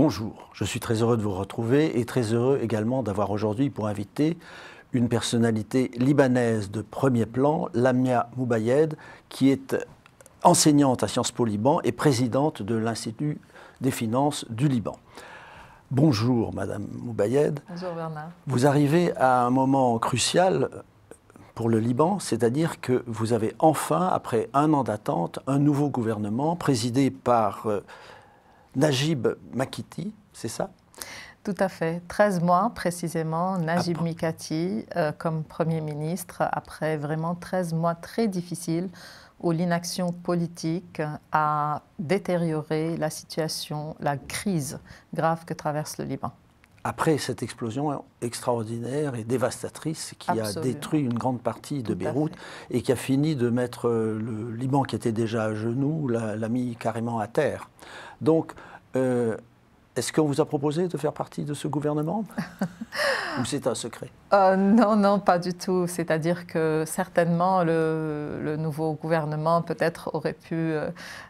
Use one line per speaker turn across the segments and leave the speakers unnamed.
Bonjour, je suis très heureux de vous retrouver et très heureux également d'avoir aujourd'hui pour invité une personnalité libanaise de premier plan, Lamia Moubayed, qui est enseignante à Sciences Po Liban et présidente de l'Institut des finances du Liban. Bonjour Madame Moubayed.
Bonjour Bernard.
Vous arrivez à un moment crucial pour le Liban, c'est-à-dire que vous avez enfin, après un an d'attente, un nouveau gouvernement présidé par... Euh, Najib Makiti, c'est ça
tout à fait. 13 mois précisément, Najib Mikati euh, comme Premier ministre, après vraiment 13 mois très difficiles où l'inaction politique a détérioré la situation, la crise
grave que traverse le Liban après cette explosion extraordinaire et dévastatrice qui a détruit une grande partie de Beyrouth et qui a fini de mettre euh, le Liban qui était déjà à genoux, l'a, mis carrément à terre. Donc, euh, est-ce qu'on vous a proposé de faire partie de ce gouvernement Ou c'est un secret
euh, Non, non, pas du tout. C'est-à-dire que certainement le, nouveau gouvernement peut-être aurait pu euh,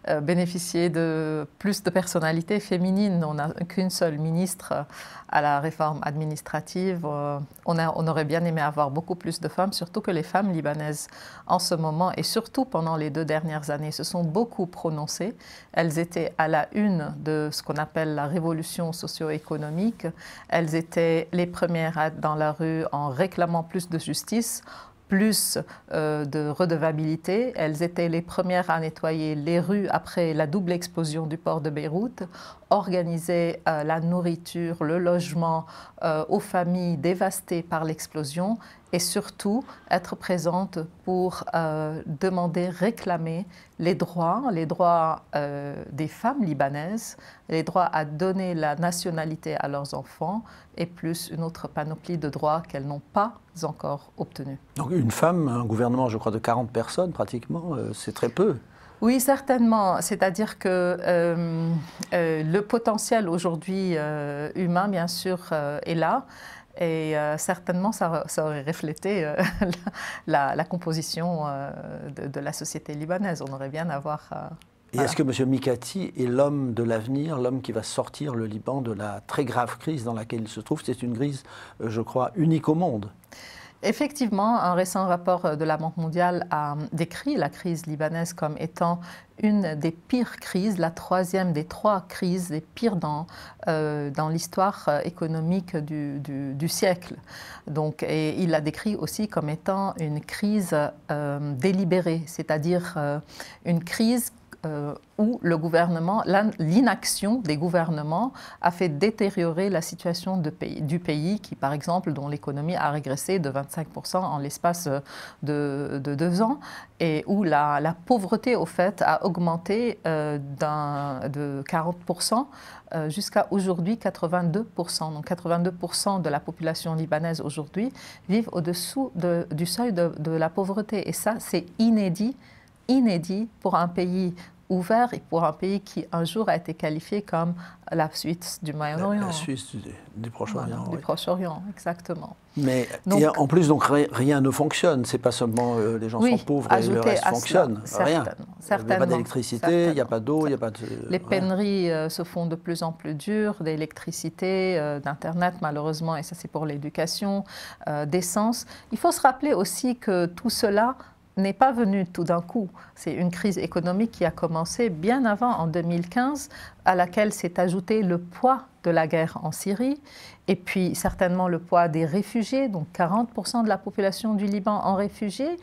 euh, bénéficier de plus de personnalités féminines. On n'a qu'une seule ministre à la réforme administrative. on, on aurait bien aimé avoir beaucoup plus de femmes, surtout que les femmes libanaises en ce moment et surtout pendant les deux dernières années se sont beaucoup prononcées. Elles étaient à la une de ce qu'on appelle la révolution socio économiques elles étaient les premières dans la rue en réclamant plus de justice, plus euh, de redevabilité. Elles étaient les premières à nettoyer les rues après la double explosion du port de Beyrouth organiser euh, la nourriture, le logement euh, aux familles dévastées par l'explosion et surtout être présente pour euh, demander, réclamer les droits, les droits des femmes libanaises, les droits à donner la nationalité à leurs enfants et plus une autre panoplie de droits qu'elles n'ont pas encore obtenus.
Donc une femme, un gouvernement, je crois, de 40 personnes pratiquement, c'est très peu.
Oui, certainement. C'est-à-dire que euh, euh, le potentiel aujourd'hui euh, humain, bien sûr, est là. Et certainement, ça, aurait reflété la, composition de, la société libanaise. On aurait bien à voir.
Et est-ce que M. Mikati est l'homme de l'avenir, l'homme qui va sortir le Liban de la très grave crise dans laquelle il se trouve C'est une crise, je crois, unique au monde.
Effectivement, un récent rapport euh, de la Banque mondiale a hum, décrit la crise libanaise comme étant une des pires crises, la troisième des trois crises les pires dans, euh, dans l'histoire euh, économique du, siècle. Donc, et il la décrit aussi comme étant une crise délibérée, c'est-à-dire une crise euh, où le gouvernement, l'inaction des gouvernements a fait détériorer la situation de du pays qui, par exemple, dont l'économie a régressé de 25% en l'espace euh, de, deux ans et où la, pauvreté, au fait, a augmenté euh, de 40% jusqu'à aujourd'hui 82%. Donc 82% de la population libanaise aujourd'hui vivent au-dessous du seuil de la pauvreté. Et ça, c'est inédit inédit pour un pays ouvert et pour un pays qui un jour a été qualifié comme la Suisse du Moyen-Orient. La, Suisse
du, Proche-Orient. Du
Proche-Orient, exactement.
Mais en plus, donc rien ne fonctionne. C'est pas seulement euh, les gens sont pauvres et le reste fonctionne. rien. Il n'y a pas d'électricité, il n'y a pas d'eau, il n'y a pas de. Les
pénuries euh, se font de plus en plus dures, d'électricité, euh, d'internet malheureusement, et ça c'est pour l'éducation, d'essence. Il faut se rappeler aussi que tout cela n'est pas venu tout d'un coup. C'est une crise économique qui a commencé bien avant, en 2015, à laquelle s'est ajouté le poids de la guerre en Syrie, et puis certainement le poids des réfugiés, donc 40% de la population du Liban en réfugiés,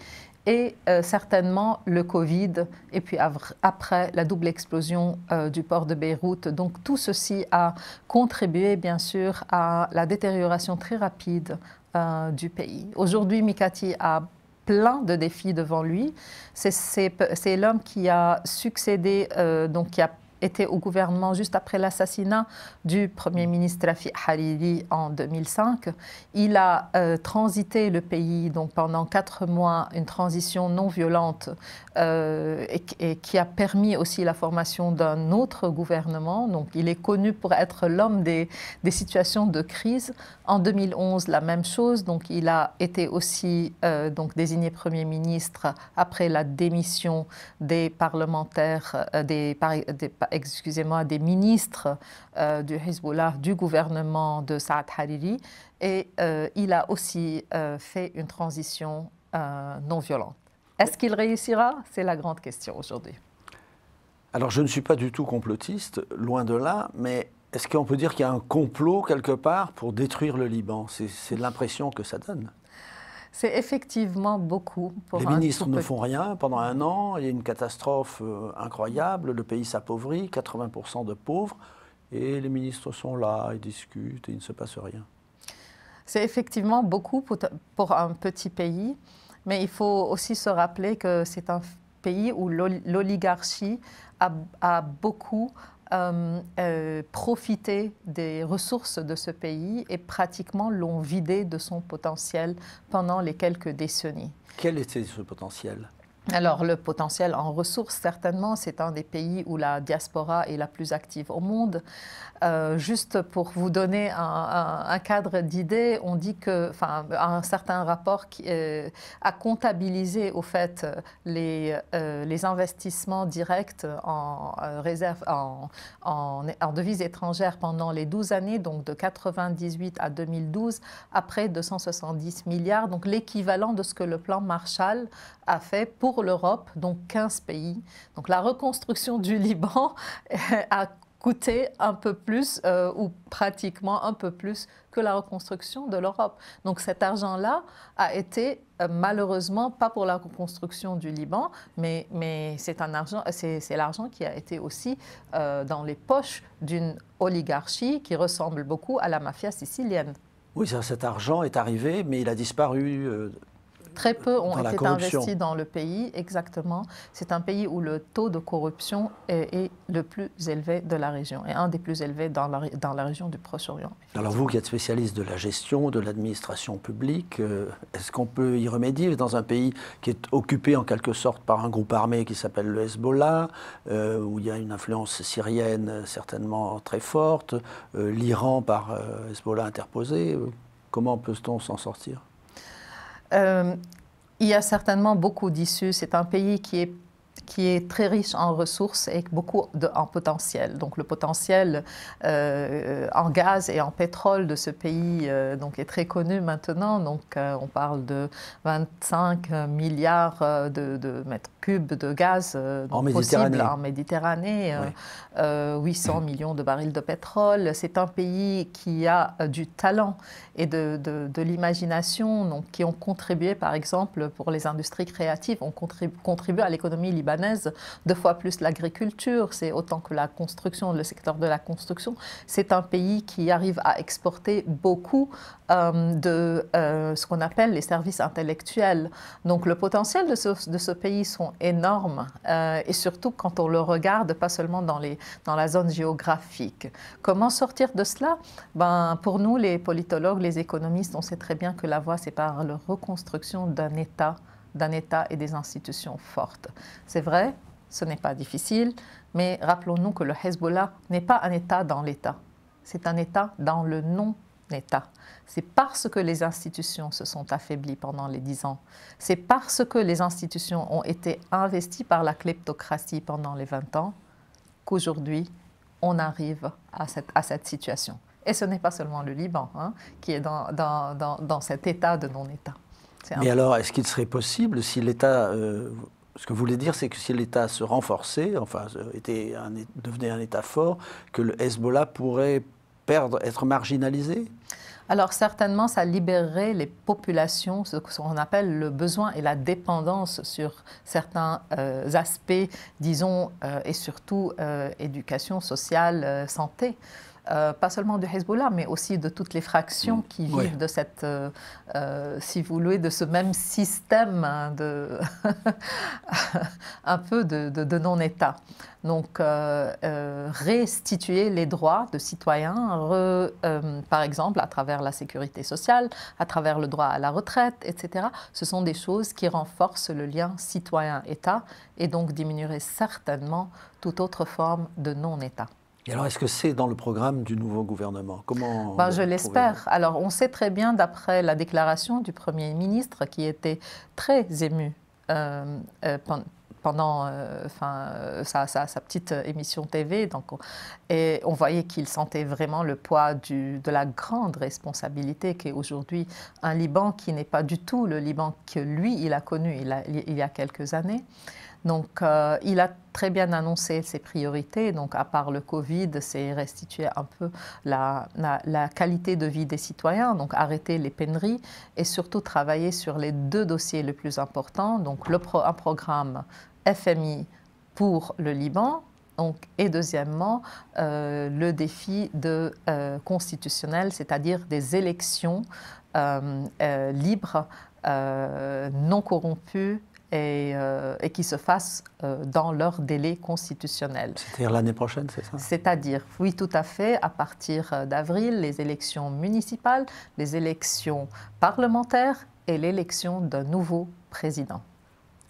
et euh, certainement le Covid, et puis après la double explosion euh, du port de Beyrouth. Donc tout ceci a contribué bien sûr à la détérioration très rapide euh, du pays. Aujourd'hui, Mikati a plein de défis devant lui. C'est l'homme qui a succédé, euh, donc qui a était au gouvernement juste après l'assassinat du Premier ministre Rafi Hariri en 2005. Il a euh, transité le pays donc pendant quatre mois, une transition non violente euh, et, qui a permis aussi la formation d'un autre gouvernement. Donc il est connu pour être l'homme des, situations de crise. En 2011, la même chose. Donc il a été aussi euh, donc désigné Premier ministre après la démission des parlementaires, des, des excusez-moi, des ministres euh, du Hezbollah, du gouvernement de Saad Hariri. Et euh, il a aussi euh, fait une transition non violente. Est-ce qu'il réussira C'est la grande question
aujourd'hui. Alors je ne suis pas du tout complotiste, loin de là, mais est-ce qu'on peut dire qu'il y a un complot quelque part pour détruire le Liban C'est l'impression que ça donne.
C'est effectivement beaucoup. Pour les ministres ne font
rien pendant un an, il y a une catastrophe euh, incroyable, le pays s'appauvrit, 80% de pauvres, et les ministres sont là, ils discutent, et il ne se passe rien.
C'est effectivement beaucoup pour, un petit pays, mais il faut aussi se rappeler que c'est un pays où l'oligarchie a, beaucoup euh, euh, profiter des ressources de ce pays et pratiquement l'ont vidé de son potentiel pendant les quelques décennies.
Quel était ce potentiel
alors, le potentiel en ressources, certainement, c'est un des pays où la diaspora est la plus active au monde. Euh, juste pour vous donner un, cadre d'idées, on dit que, enfin, un certain rapport euh, a comptabilisé, au fait, les, euh, investissements directs en, réserve, en, devises étrangères pendant les 12 années, donc de 98 à 2012, après 270 milliards, donc l'équivalent de ce que le plan Marshall a fait pour l'Europe, donc 15 pays. Donc la reconstruction du Liban a coûté un peu plus euh, ou pratiquement un peu plus que la reconstruction de l'Europe. Donc cet argent-là a été euh, malheureusement pas pour la reconstruction du Liban, mais, mais c'est l'argent qui a été aussi euh, dans les poches d'une oligarchie qui ressemble beaucoup à la mafia sicilienne.
Oui, cet argent est arrivé, mais il a disparu
Très peu ont été investis dans le pays, exactement. C'est un pays où le taux de corruption est, le plus élevé de la région, et un des plus élevés dans la, région du Proche-Orient.
Alors vous qui êtes spécialiste de la gestion, de l'administration publique, euh, est-ce qu'on peut y remédier dans un pays qui est occupé en quelque sorte par un groupe armé qui s'appelle le Hezbollah, euh, où il y a une influence syrienne certainement très forte, euh, l'Iran par Hezbollah interposé Comment peut-on s'en sortir
euh, il y a certainement beaucoup d'issues. C'est un pays qui est qui est très riche en ressources et beaucoup de, en potentiel. Donc le potentiel euh, en gaz et en pétrole de ce pays euh, donc est très connu maintenant. Donc on parle de 25 milliards de, mètres cubes de gaz en Méditerranée. en Méditerranée, 800 millions de barils de pétrole. C'est un pays qui a du talent et de, de, l'imagination, donc, qui ont contribué, par exemple, pour les industries créatives, ont contribué à l'économie libanaise deux fois plus l'agriculture, c'est autant que la construction, le secteur de la construction. C'est un pays qui arrive à exporter beaucoup euh, de euh, ce qu'on appelle les services intellectuels. Donc le potentiel de ce, de ce pays sont énormes euh, et surtout quand on le regarde pas seulement dans, les, dans la zone géographique. Comment sortir de cela ben, Pour nous, les politologues, les économistes, on sait très bien que la voie, c'est par la reconstruction d'un État d'un État et des institutions fortes. C'est vrai, ce n'est pas difficile, mais rappelons-nous que le Hezbollah n'est pas un État dans l'État. C'est un État dans le non État. C'est parce que les institutions se sont affaiblies pendant les dix ans. C'est parce que les institutions ont été investies par la kleptocratie pendant les 20 ans qu'aujourd'hui, on arrive à cette, à cette situation. Et ce n'est pas seulement le Liban hein, qui est dans, dans, cet état de non-État. Mais alors,
est-ce qu'il serait possible, si l'État... Euh, ce que vous voulez dire, c'est que si l'État se renforçait, enfin, euh, était devenait un État fort, que le Hezbollah pourrait perdre, être marginalisé ?–
alors certainement, ça libérerait les populations, ce qu'on appelle le besoin et la dépendance sur certains euh, aspects, disons, euh, et surtout euh, éducation sociale, santé. Euh, pas seulement du Hezbollah, mais aussi de toutes les fractions mm. qui vivent de cette, euh, euh, si vous voulez, de ce même système hein, de un peu de, non-État. Donc, restituer les droits de citoyens, par exemple, à travers la sécurité sociale, à travers le droit à la retraite, etc. Ce sont des choses qui renforcent le lien citoyen-État et donc diminueraient certainement toute autre forme de non-État
alors, est-ce que c'est dans le programme du nouveau gouvernement Comment ben, Je l'espère.
Alors, on sait très bien, d'après la déclaration du Premier ministre, qui était très ému euh, euh, pendant euh, enfin, sa, petite émission TV. Donc, et on voyait qu'il sentait vraiment le poids de la grande responsabilité qu'est aujourd'hui un Liban qui n'est pas du tout le Liban que lui, il a connu il y a quelques années. Donc, euh, il a très bien annoncé ses priorités. Donc, à part le Covid, c'est restituer un peu la, qualité de vie des citoyens, donc arrêter les pénuries et surtout travailler sur les deux dossiers les plus importants. Donc, un programme FMI pour le Liban. et deuxièmement, euh, le défi euh, constitutionnel, c'est-à-dire des élections libres, non corrompues euh, et, qui se fassent euh, dans leur délai constitutionnel. C'est-à-dire
l'année prochaine, c'est ça
C'est-à-dire, oui, tout à fait, à partir euh, d'avril, les élections municipales, les élections parlementaires et l'élection d'un nouveau président.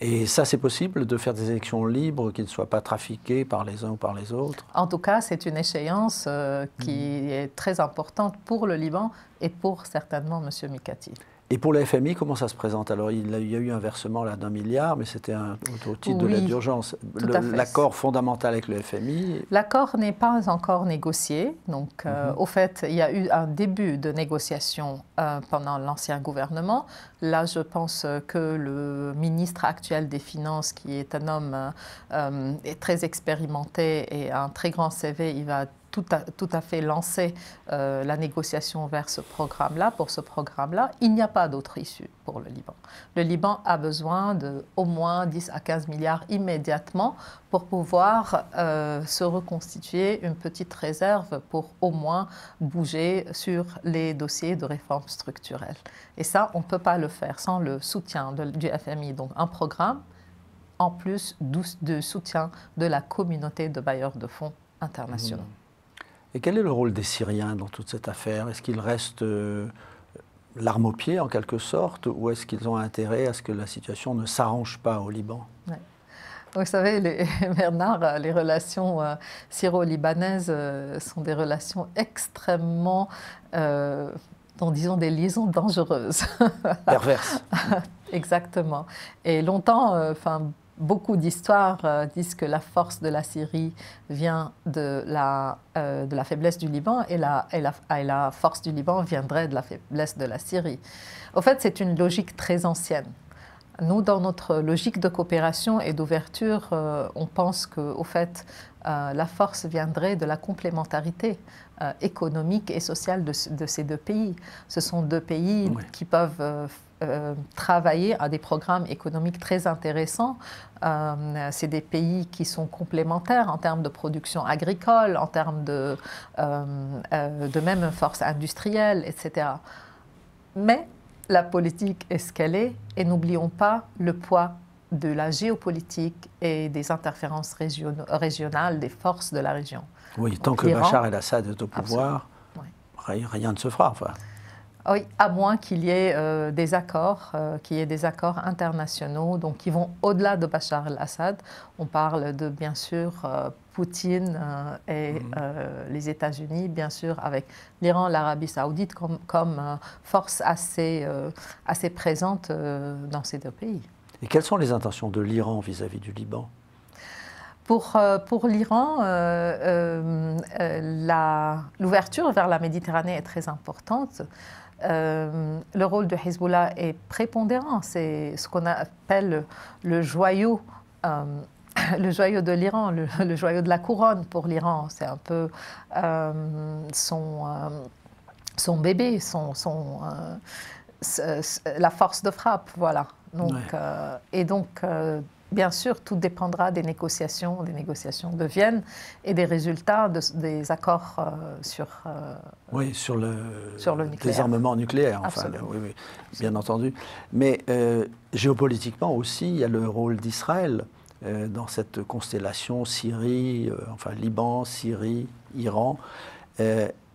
Et ça, c'est possible de faire des élections libres qui ne soient pas trafiquées par les uns ou par les autres
En tout cas, c'est une échéance qui mm. est très importante pour le Liban et pour certainement M. Mikati.
Et pour le FMI, comment ça se présente Alors, il y a eu un versement là d'un milliard, mais c'était au titre de l'aide d'urgence. L'accord fondamental avec le FMI.
L'accord n'est pas encore négocié. Donc, euh, mhm. au fait, il y a eu un début de négociation euh, pendant l'ancien gouvernement. Là, je pense que le ministre actuel des Finances, qui est un homme euh, très expérimenté et a un très grand CV, il va tout à, tout fait lancé euh, la négociation vers ce programme-là, pour ce programme-là, il n'y a pas d'autre issue pour le Liban. Le Liban a besoin de au moins 10 à 15 milliards immédiatement pour pouvoir euh, se reconstituer une petite réserve pour au moins bouger sur les dossiers de réforme structurelle. Et ça, on ne peut pas le faire sans le soutien du FMI. Donc un programme en plus de soutien de la communauté de bailleurs de fonds internationaux. Mmh.
Et quel est le rôle des Syriens dans toute cette affaire Est-ce qu'ils restent euh, l'arme au pied, en quelque sorte, ou est-ce qu'ils ont intérêt à ce que la situation ne s'arrange pas au Liban
Vous savez, les, Bernard, euh, les relations euh, syro-libanaises sont des relations extrêmement, disons, des liaisons dangereuses. Perverses. Exactement. Et longtemps, enfin, beaucoup d'histoires euh, disent que la force de la Syrie vient de la, euh, faiblesse du Liban et la, la, force du Liban viendrait de la faiblesse de la Syrie. Au fait, c'est une logique très ancienne. Nous, dans notre logique de coopération et d'ouverture, euh, on pense que, fait, la force viendrait de la complémentarité euh, économique et sociale de, ces deux pays. Ce sont deux pays qui peuvent euh, euh, travailler à des programmes économiques très intéressants. Euh, c'est des pays qui sont complémentaires en termes de production agricole, en termes de, de même force industrielle, etc. Mais la politique est ce qu'elle est et n'oublions pas le poids de la géopolitique et des interférences régionales des forces de la région.
Oui, tant que Bachar el-Assad est au pouvoir, rien ne se fera.
Oui, à moins qu'il y ait euh, des accords, euh, qu'il y ait des accords internationaux, donc qui vont au-delà de Bachar el-Assad. On parle de, bien sûr, euh, Poutine et mhm. les États-Unis, bien sûr, avec l'Iran, l'Arabie saoudite comme, comme force assez, assez présente dans ces deux pays.
Et quelles sont les intentions de l'Iran vis-à-vis du Liban
pour, euh, pour l'Iran, euh, euh, l'ouverture vers la Méditerranée est très importante. le rôle de Hezbollah est prépondérant. C'est ce qu'on appelle le joyau le joyau de l'Iran, le, joyau de la couronne pour l'Iran. C'est un peu son, son bébé, son, la force de frappe, voilà. Donc, euh, et donc, euh, bien sûr, tout dépendra des négociations, des négociations de Vienne et des résultats des accords euh, sur,
oui, sur le, désarmement nucléaire, enfin, bien entendu. Mais géopolitiquement aussi, il y a le rôle d'Israël dans cette constellation Syrie, enfin Liban, Syrie, Iran.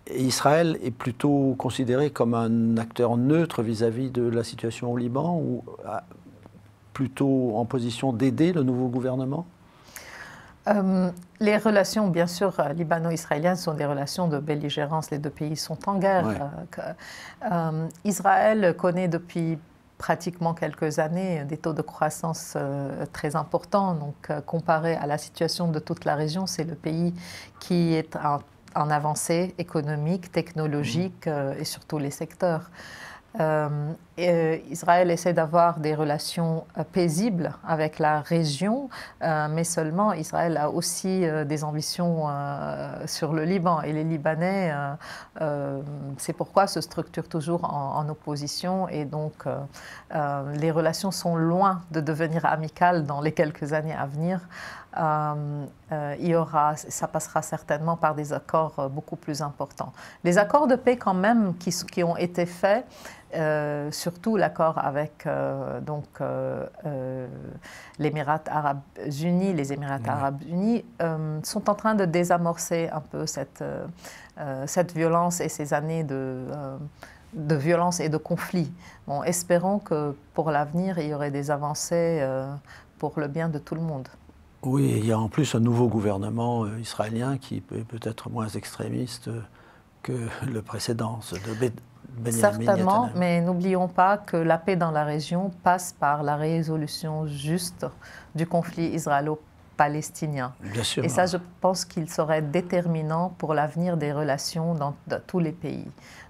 Israël est plutôt considéré comme un acteur neutre vis-à-vis de la situation au Liban ou plutôt en position d'aider le nouveau gouvernement
euh, les relations, bien sûr, euh, libano-israéliennes sont des relations de belligérance. Les deux pays sont en guerre. Euh, Israël connaît depuis pratiquement quelques années des taux de croissance très importants. Donc, comparé à la situation de toute la région, c'est le pays qui est un en avancée économique, technologique mmh. euh, et surtout les secteurs. Euh, euh, Israël essaie d'avoir des relations euh, paisibles avec la région, euh, mais seulement Israël a aussi des ambitions sur le Liban. Et les Libanais, c'est pourquoi se structurent toujours en, opposition. Et donc, les relations sont loin de devenir amicales dans les quelques années à venir. il y aura, ça passera certainement par des accords beaucoup plus importants. Les accords de paix quand même qui ont été faits euh, surtout l'accord avec euh, donc euh, euh, l'Émirat arabe unis, les Émirats arabes unis sont en train de désamorcer un peu cette, cette violence et ces années de, de violence et de conflit. Bon, espérons que pour l'avenir, il y aurait des avancées pour le bien de tout le monde.
Oui, il y a en plus un nouveau gouvernement israélien qui est peut-être moins extrémiste que le précédent, de Certainement,
mais n'oublions pas que la paix dans la région passe par la résolution juste du conflit israélo-palestinien. Et ça, je pense qu'il serait déterminant pour l'avenir des relations dans, tous les pays.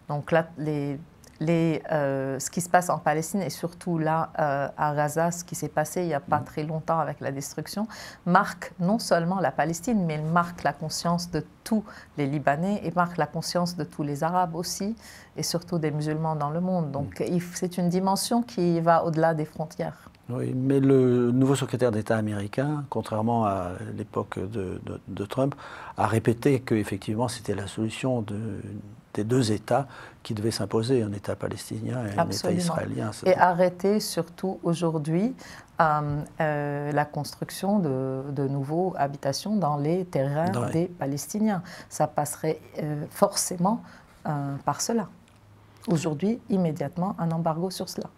Donc là, les les, euh, ce qui se passe en Palestine et surtout là euh, à Gaza, ce qui s'est passé il n'y a pas mm. très longtemps avec la destruction, marque non seulement la Palestine, mais marque la conscience de tous les Libanais et marque la conscience de tous les Arabes aussi, et surtout des musulmans dans le monde. Donc mm. c'est une dimension qui va au-delà des frontières.
Oui, mais le nouveau secrétaire d'État américain, contrairement à l'époque de, de, Trump, a répété qu'effectivement c'était la solution de des deux États qui devaient s'imposer, un État palestinien et un État israélien. Et
arrêter surtout aujourd'hui euh, euh, la construction de, nouveaux habitations dans les terrains des Palestiniens. Ça passerait euh, forcément par cela. Aujourd'hui, immédiatement, un embargo sur cela.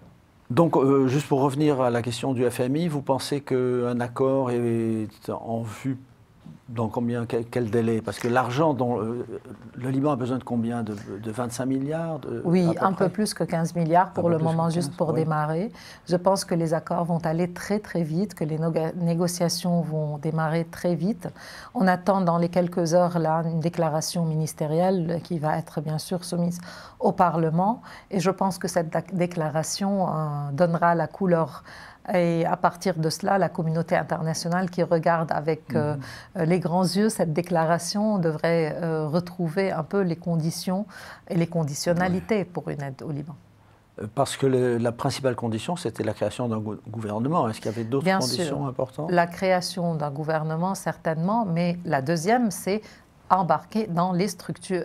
Donc, juste pour revenir à la question du FMI, vous pensez qu'un accord est en vue dans combien, quel, délai Parce que l'argent dont euh, le Liban a besoin de combien de, 25 milliards Oui, un peu
plus que 15 milliards pour le moment, juste pour démarrer. Je pense que les accords vont aller très très vite, que les négociations vont démarrer très vite. On attend dans les quelques heures là une déclaration ministérielle euh, qui va être bien sûr soumise au Parlement. Et je pense que cette déclaration euh, donnera la couleur et à partir de cela, la communauté internationale qui regarde avec euh, mhm. euh, les grands yeux cette déclaration devrait euh, retrouver un peu les conditions et les conditionnalités pour une aide au Liban.
Parce que la principale condition, c'était la création d'un gouvernement. Est-ce qu'il y avait d'autres conditions sûr. importantes La
création d'un gouvernement, certainement, mais la deuxième, c'est embarquer dans les,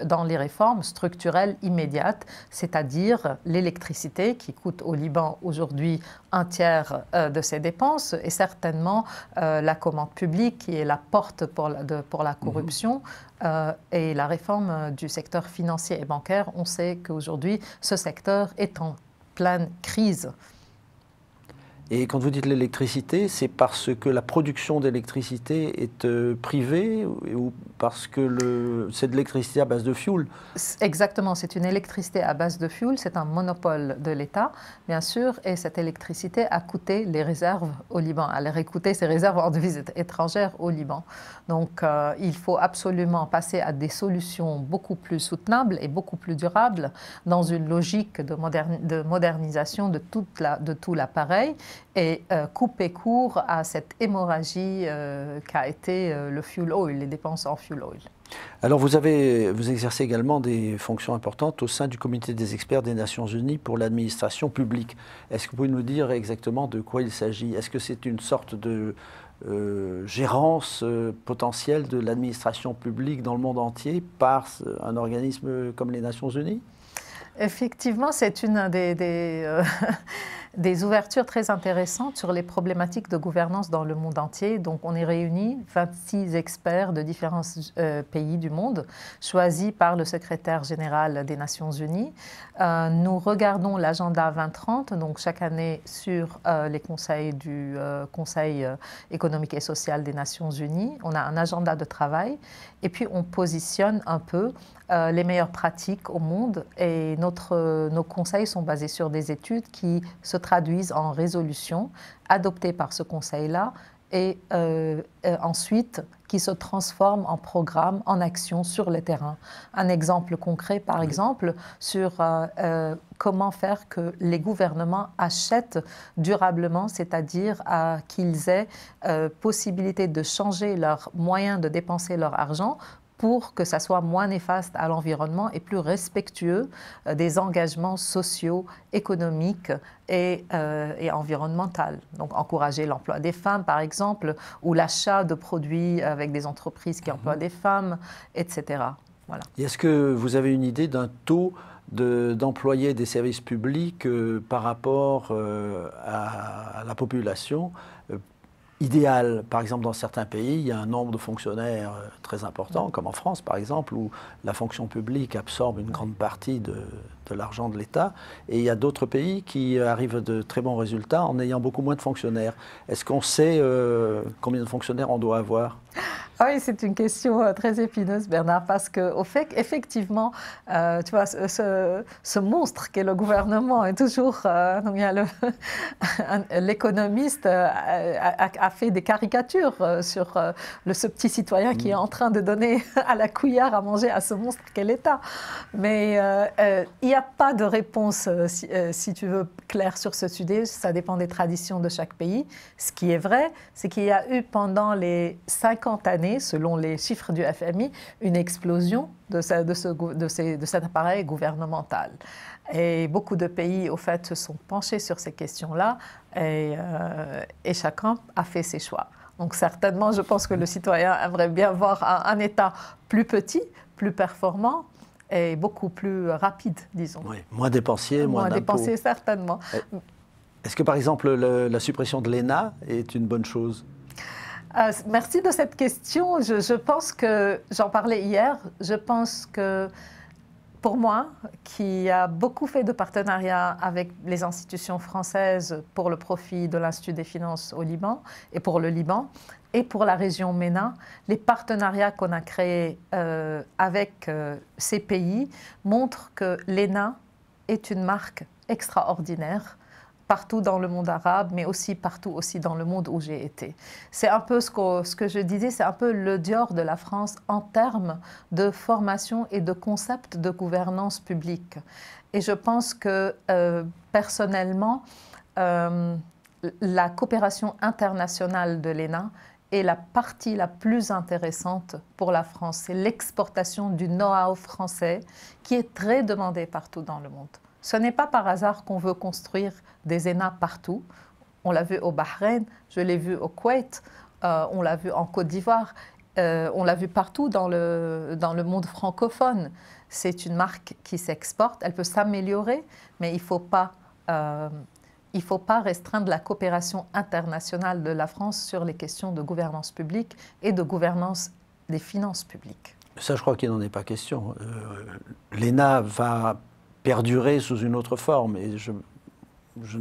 dans les réformes structurelles immédiates, c'est-à-dire l'électricité qui coûte au Liban aujourd'hui un tiers euh, de ses dépenses et certainement euh, la commande publique qui est la porte pour la, corruption. Mhm. Euh, et la réforme du secteur financier et bancaire, on sait qu'aujourd'hui, ce secteur est en pleine crise.
Et quand vous dites l'électricité, c'est parce que la production d'électricité est euh, privée ou parce que c'est de l'électricité à base de fuel
Exactement, c'est une électricité à base de fuel, c'est un monopole de l'État, bien sûr, et cette électricité a coûté les réserves au Liban, elle a coûté ses réserves en devises étrangères au Liban. Donc euh, il faut absolument passer à des solutions beaucoup plus soutenables et beaucoup plus durables dans une logique de, de modernisation de, toute la, de tout l'appareil et euh, couper court à cette hémorragie euh, qu'a été euh, le fuel oil, les dépenses en fuel oil.
Alors vous, avez, vous exercez également des fonctions importantes au sein du comité des experts des Nations Unies pour l'administration publique. Est-ce que vous pouvez nous dire exactement de quoi il s'agit Est-ce que c'est une sorte de gérance potentielle de l'administration publique dans le monde entier par un organisme comme les Nations Unies
Effectivement, c'est une des... des ouvertures très intéressantes sur les problématiques de gouvernance dans le monde entier. Donc, on est réunis 26 experts de différents euh, pays du monde, choisis par le secrétaire général des Nations Unies. Euh, nous regardons l'agenda 2030, donc chaque année sur euh, les conseils du Conseil économique et social des Nations Unies. On a un agenda de travail et puis on positionne un peu les meilleures pratiques au monde et notre, nos conseils sont basés sur des études qui se traduisent en résolution adoptée par ce Conseil-là euh, et ensuite qui se transforment en programmes, en actions sur le terrain. Un exemple concret, par exemple, sur euh, euh, comment faire que les gouvernements achètent durablement, c'est-à-dire qu'ils aient possibilité de changer leurs moyens de dépenser leur argent pour que ça soit moins néfaste à l'environnement et plus respectueux euh, des engagements sociaux, économiques euh, et, environnementaux. Donc encourager l'emploi des femmes, par exemple, ou l'achat de produits avec des entreprises qui mhm. emploient des femmes, etc.
Est-ce que vous avez une idée d'un taux d'employés des services publics euh, par rapport à la population idéal. Par exemple, dans certains pays, il y a un nombre de fonctionnaires euh, très important, comme en France par exemple, où la fonction publique absorbe une grande partie de, de l'argent de l'État. Et il y a d'autres pays qui arrivent de très bons résultats en ayant beaucoup moins de fonctionnaires. Est-ce qu'on sait euh, combien de fonctionnaires on doit avoir
ah oui, c'est une question euh, très épineuse, Bernard, parce qu'effectivement fait, effectivement, euh, tu vois, ce, ce, monstre qu'est le gouvernement est toujours. Euh, L'économiste a, a, a, fait des caricatures sur le, ce petit citoyen qui est mm. en train de donner à la couillard à manger à ce monstre qu'est l'État. Mais il y a a pas de réponse, euh, euh, si, tu veux, claire sur ce sujet. Ça dépend des traditions de chaque pays. Ce qui est vrai, c'est qu'il y a eu pendant les 50 années, selon les chiffres du FMI, une explosion de, de, cet appareil gouvernemental. Et beaucoup de pays, au fait, se sont penchés sur ces questions-là et, euh, et chacun a fait ses choix. Donc certainement, je pense que le citoyen aimerait bien voir un État plus petit, plus performant, est beaucoup plus rapide, disons. Oui,
moins dépensier, moins, moins dépensier,
certainement. Euh,
est-ce que, par exemple, la suppression de l'ENA est une bonne chose
euh, Merci de cette question. Je, je pense que, j'en parlais hier, je pense que pour moi, qui a beaucoup fait de partenariats avec les institutions françaises pour le profit de l'Institut des finances au Liban et pour le Liban, et pour la région MENA, les partenariats qu'on a créés euh, avec euh, ces pays montrent que l'ENA est une marque extraordinaire partout dans le monde arabe, mais aussi partout aussi dans le monde où j'ai été. C'est un peu ce que, ce que je disais, c'est un peu le Dior de la France en termes de formation et de concept de gouvernance publique. Et je pense que euh, personnellement, la coopération internationale de l'ENA est la partie la plus intéressante pour la France. C'est l'exportation du know-how français qui est très demandé partout dans le monde. Ce n'est pas par hasard qu'on veut construire des ENA partout. On l'a vu au Bahreïn, je l'ai vu au Koweït, euh, on l'a vu en Côte d'Ivoire, euh, on l'a vu partout dans le, dans le monde francophone. C'est une marque qui s'exporte, elle peut s'améliorer, mais il ne faut pas euh, il ne faut pas restreindre la coopération internationale de la France sur les questions de gouvernance publique et de gouvernance des finances publiques.
Ça, je crois qu'il n'en est pas question. Euh, L'ENA va perdurer sous une autre forme. Et je, ne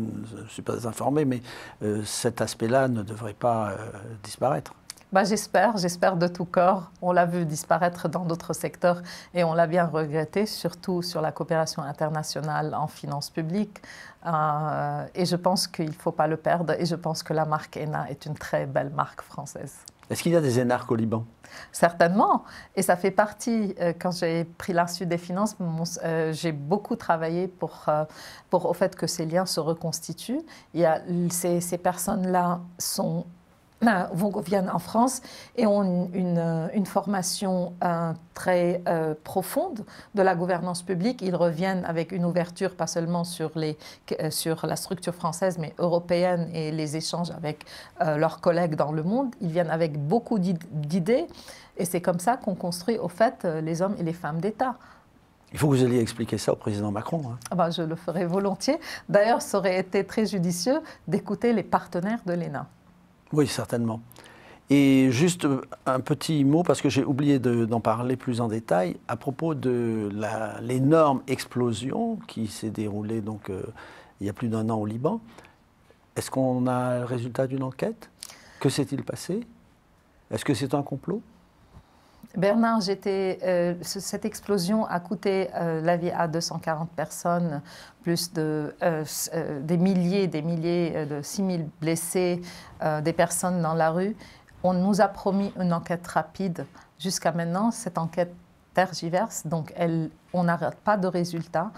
suis pas informé, mais euh, cet aspect-là ne devrait pas euh, disparaître
bah, J'espère, j'espère de tout corps. On l'a vu disparaître dans d'autres secteurs et on l'a bien regretté, surtout sur la coopération internationale en finances publiques. Euh, et je pense qu'il ne faut pas le perdre et je pense que la marque ENA est une très belle marque française.
Est-ce qu'il y a des énarques au Liban
Certainement. Et ça fait partie, euh, quand j'ai pris l'insu des Finances, euh, j'ai beaucoup travaillé pour, pour au fait que ces liens se reconstituent. Il y ces, ces personnes-là sont vont, viennent en France et ont euh, une, formation euh, très euh, profonde de la gouvernance publique. Ils reviennent avec une ouverture pas seulement sur, les, sur la structure française, mais européenne et les échanges avec leurs collègues dans le monde. Ils viennent avec beaucoup d'idées et c'est comme ça qu'on construit au fait les hommes et les femmes d'État.
Il faut que vous alliez expliquer ça au président Macron. Hein.
Ah ben, je le ferai volontiers. D'ailleurs, ça aurait été très judicieux d'écouter les partenaires de l'ENA.
Oui, certainement. Et juste euh, un petit mot, parce que j'ai oublié d'en parler plus en détail, à propos de l'énorme explosion qui s'est déroulée donc, euh, il y a plus d'un an au Liban. Est-ce qu'on a le résultat d'une enquête Que s'est-il passé Est-ce que c'est un complot
Bernard, j'étais, euh, cette explosion a coûté euh, la vie à 240 personnes, plus de, euh, des milliers, des milliers de 6000 blessés, des personnes dans la rue. On nous a promis une enquête rapide. Jusqu'à maintenant, cette enquête tergiverse, donc elle, on n'arrête pas de résultats.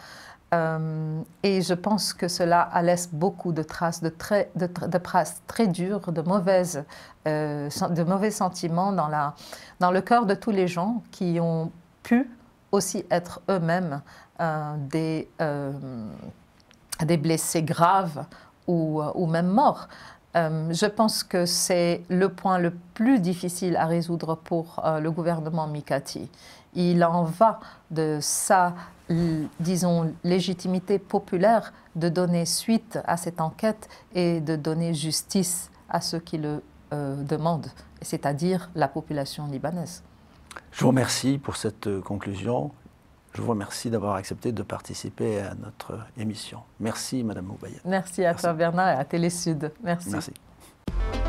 Euh, et je pense que cela laisse beaucoup de traces, de, très, traces très dures, de, mauvaises, euh, de mauvais sentiments dans, le cœur de tous les gens qui ont pu aussi être eux-mêmes euh, des, blessés graves ou, même morts. je pense que c'est le point le plus difficile à résoudre pour le gouvernement Mikati. Il en va de sa, disons, légitimité populaire de donner suite à cette enquête et de donner justice à ceux qui le euh, demandent, c'est-à-dire la population libanaise.
Je vous remercie pour cette euh, conclusion. Je vous remercie d'avoir accepté de participer à notre euh, émission. Merci, Madame Moubaya.
Merci à toi, Bernard, et à Télésud. Merci.
Merci.